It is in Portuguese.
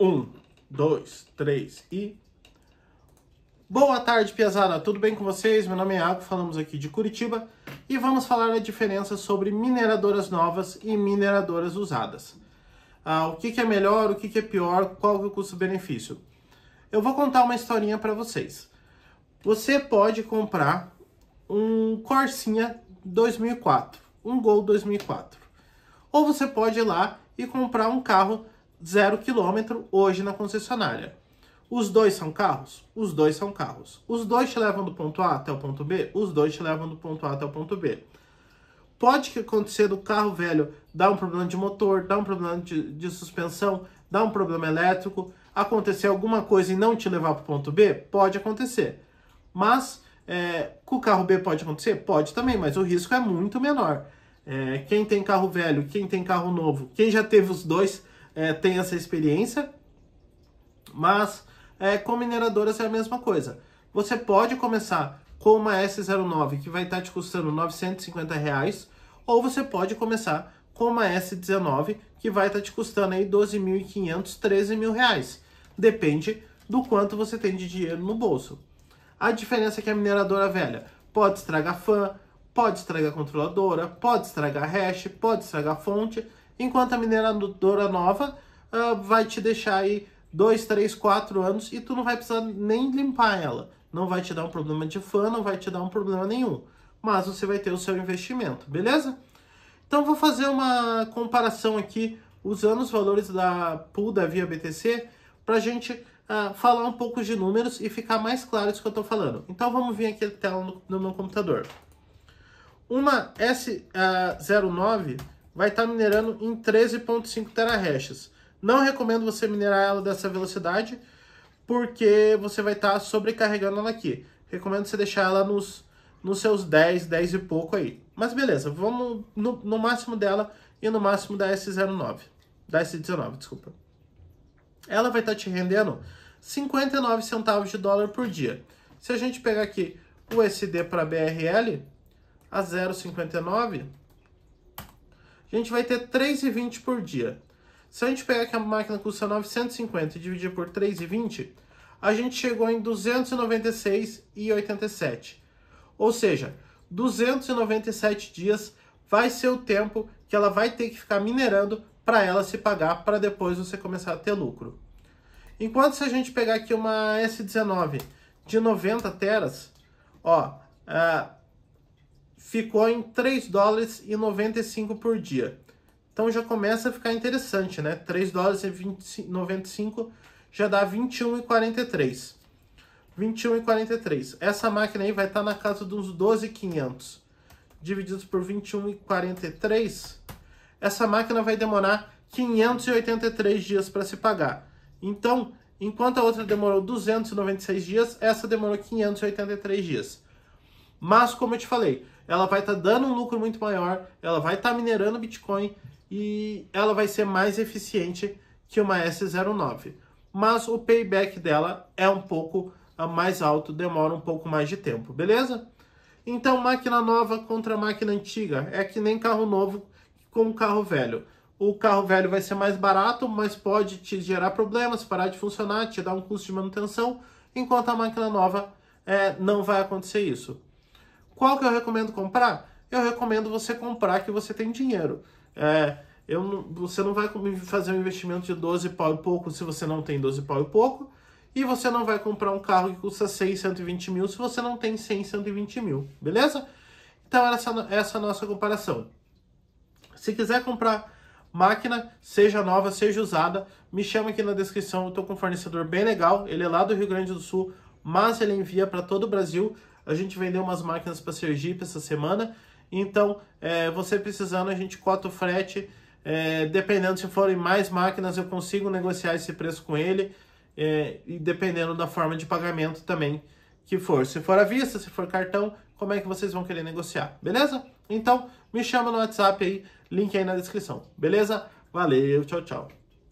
Um, dois, três e. Boa tarde, Piazada. Tudo bem com vocês? Meu nome é Iago, falamos aqui de Curitiba e vamos falar a diferença sobre mineradoras novas e mineradoras usadas. Ah, o que, que, é melhor, o que, que é pior, qual é o custo-benefício. Eu vou contar uma historinha para vocês. Você pode comprar um Corsinha 2004, um Gol 2004. Ou você pode ir lá e comprar um carro zero quilômetro hoje na concessionária. Os dois são carros? Os dois são carros. Os dois te levam do ponto A até o ponto B? Os dois te levam do ponto A até o ponto B. Pode acontecer do carro velho dar um problema de motor, dar um problema de, de suspensão, dar um problema elétrico, acontecer alguma coisa e não te levar para o ponto B? Pode acontecer. Mas é, com o carro B pode acontecer? Pode também, mas o risco é muito menor. É, quem tem carro velho, quem tem carro novo, quem já teve os dois, é, tem essa experiência, mas é, com mineradoras é a mesma coisa. Você pode começar com uma S09 que vai estar tá te custando 950 reais, ou você pode começar com uma S19 que vai estar tá te custando aí 12.500, 13 mil reais. Depende do quanto você tem de dinheiro no bolso. A diferença é que a mineradora velha pode estragar fã, pode estragar controladora, pode estragar hash, pode estragar fonte, Enquanto a mineradora nova uh, vai te deixar aí dois, três, quatro anos e tu não vai precisar nem limpar ela. Não vai te dar um problema de fã, não vai te dar um problema nenhum. Mas você vai ter o seu investimento, beleza? Então vou fazer uma comparação aqui usando os valores da pool da Via BTC para a gente uh, falar um pouco de números e ficar mais claro isso que eu estou falando. Então vamos vir aqui a tela no, no meu computador. Uma S09 vai estar tá minerando em 13.5 terahashes. Não recomendo você minerar ela dessa velocidade, porque você vai estar tá sobrecarregando ela aqui. Recomendo você deixar ela nos, nos seus 10, 10 e pouco aí. Mas beleza, vamos no, no máximo dela e no máximo da S09. Da S19, desculpa. Ela vai estar tá te rendendo 59 centavos de dólar por dia. Se a gente pegar aqui USD para BRL a 0,59, a gente vai ter 3,20 por dia. Se a gente pegar que a máquina custa 950 e dividir por 3,20, a gente chegou em 296,87. Ou seja, 297 dias vai ser o tempo que ela vai ter que ficar minerando para ela se pagar para depois você começar a ter lucro. Enquanto se a gente pegar aqui uma S19 de 90 teras, ó, ah, ficou em 3 dólares e 95 por dia. Então já começa a ficar interessante, né? 3 dólares e 95 já dá 21,43. 21,43. Essa máquina aí vai estar tá na casa dos 12,500. Divididos por 21,43, essa máquina vai demorar 583 dias para se pagar. Então, enquanto a outra demorou 296 dias, essa demorou 583 dias. Mas, como eu te falei, ela vai estar tá dando um lucro muito maior, ela vai estar tá minerando Bitcoin e ela vai ser mais eficiente que uma S09. Mas o payback dela é um pouco mais alto, demora um pouco mais de tempo, beleza? Então, máquina nova contra máquina antiga. É que nem carro novo com carro velho. O carro velho vai ser mais barato, mas pode te gerar problemas, parar de funcionar, te dar um custo de manutenção, enquanto a máquina nova é, não vai acontecer isso. Qual que eu recomendo comprar? Eu recomendo você comprar que você tem dinheiro. É, eu não, você não vai fazer um investimento de 12 pau e pouco se você não tem 12 pau e pouco. E você não vai comprar um carro que custa 6, 120 mil se você não tem 100, 120 mil. Beleza? Então, essa, essa é a nossa comparação. Se quiser comprar máquina, seja nova, seja usada, me chama aqui na descrição. Eu estou com um fornecedor bem legal. Ele é lá do Rio Grande do Sul, mas ele envia para todo o Brasil. A gente vendeu umas máquinas para Sergipe essa semana. Então, é, você precisando, a gente cota o frete. É, dependendo se forem mais máquinas, eu consigo negociar esse preço com ele. É, e dependendo da forma de pagamento também que for. Se for à vista, se for cartão, como é que vocês vão querer negociar, beleza? Então, me chama no WhatsApp aí, link aí na descrição, beleza? Valeu, tchau, tchau.